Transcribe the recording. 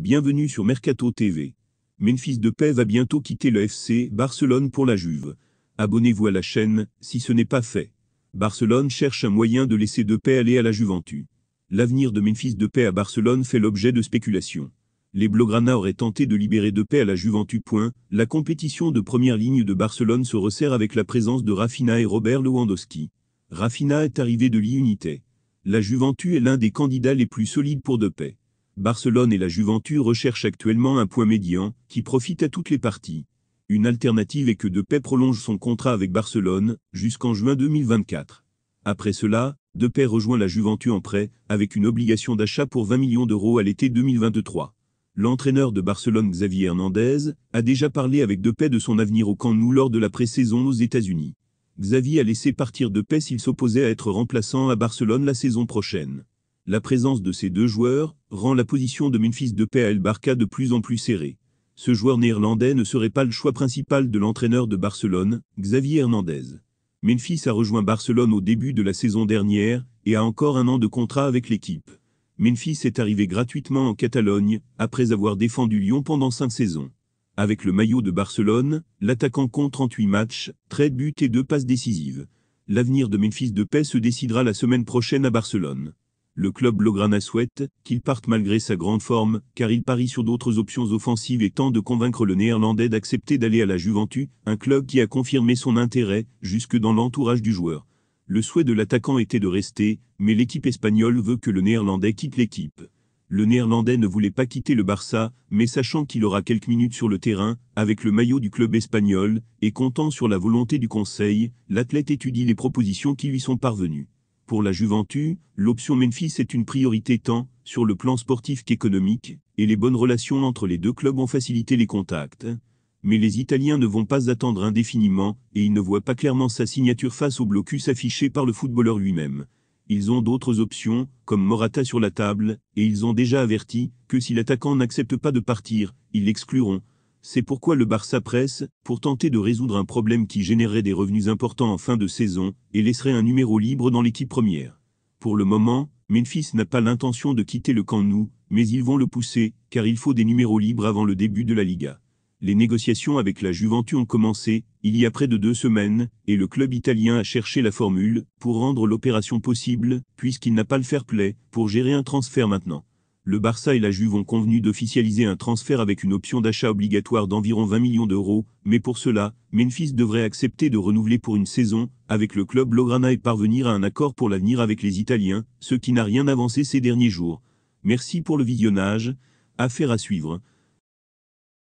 Bienvenue sur Mercato TV. Memphis Depay va bientôt quitter le FC Barcelone pour la Juve. Abonnez-vous à la chaîne si ce n'est pas fait. Barcelone cherche un moyen de laisser Depay aller à la Juventus. L'avenir de Memphis Depay à Barcelone fait l'objet de spéculations. Les Blaugrana auraient tenté de libérer Depay à la Juventus. La compétition de première ligne de Barcelone se resserre avec la présence de Rafina et Robert Lewandowski. Rafina est arrivé de l'Unité. La Juventus est l'un des candidats les plus solides pour Depay. Barcelone et la Juventus recherchent actuellement un point médian, qui profite à toutes les parties. Une alternative est que Depay prolonge son contrat avec Barcelone, jusqu'en juin 2024. Après cela, Depay rejoint la Juventus en prêt, avec une obligation d'achat pour 20 millions d'euros à l'été 2023. L'entraîneur de Barcelone Xavier Hernandez a déjà parlé avec Depay de son avenir au Camp Nou lors de la pré-saison aux États-Unis. Xavier a laissé partir Depay s'il s'opposait à être remplaçant à Barcelone la saison prochaine. La présence de ces deux joueurs rend la position de Memphis de El Barca de plus en plus serrée. Ce joueur néerlandais ne serait pas le choix principal de l'entraîneur de Barcelone, Xavier Hernandez. Memphis a rejoint Barcelone au début de la saison dernière et a encore un an de contrat avec l'équipe. Memphis est arrivé gratuitement en Catalogne après avoir défendu Lyon pendant cinq saisons. Avec le maillot de Barcelone, l'attaquant compte 38 matchs, 13 buts et 2 passes décisives. L'avenir de Memphis de paix se décidera la semaine prochaine à Barcelone. Le club Lograna souhaite qu'il parte malgré sa grande forme, car il parie sur d'autres options offensives et tente de convaincre le néerlandais d'accepter d'aller à la Juventus, un club qui a confirmé son intérêt, jusque dans l'entourage du joueur. Le souhait de l'attaquant était de rester, mais l'équipe espagnole veut que le néerlandais quitte l'équipe. Le néerlandais ne voulait pas quitter le Barça, mais sachant qu'il aura quelques minutes sur le terrain, avec le maillot du club espagnol, et comptant sur la volonté du conseil, l'athlète étudie les propositions qui lui sont parvenues. Pour la Juventus, l'option Memphis est une priorité tant sur le plan sportif qu'économique, et les bonnes relations entre les deux clubs ont facilité les contacts. Mais les Italiens ne vont pas attendre indéfiniment, et ils ne voient pas clairement sa signature face au blocus affiché par le footballeur lui-même. Ils ont d'autres options, comme Morata sur la table, et ils ont déjà averti que si l'attaquant n'accepte pas de partir, ils l'excluront, c'est pourquoi le Barça presse, pour tenter de résoudre un problème qui générerait des revenus importants en fin de saison et laisserait un numéro libre dans l'équipe première. Pour le moment, Memphis n'a pas l'intention de quitter le camp nous, mais ils vont le pousser, car il faut des numéros libres avant le début de la Liga. Les négociations avec la Juventus ont commencé, il y a près de deux semaines, et le club italien a cherché la formule, pour rendre l'opération possible, puisqu'il n'a pas le fair play, pour gérer un transfert maintenant le Barça et la Juve ont convenu d'officialiser un transfert avec une option d'achat obligatoire d'environ 20 millions d'euros, mais pour cela, Memphis devrait accepter de renouveler pour une saison avec le club Lograna et parvenir à un accord pour l'avenir avec les Italiens, ce qui n'a rien avancé ces derniers jours. Merci pour le visionnage. Affaire à suivre.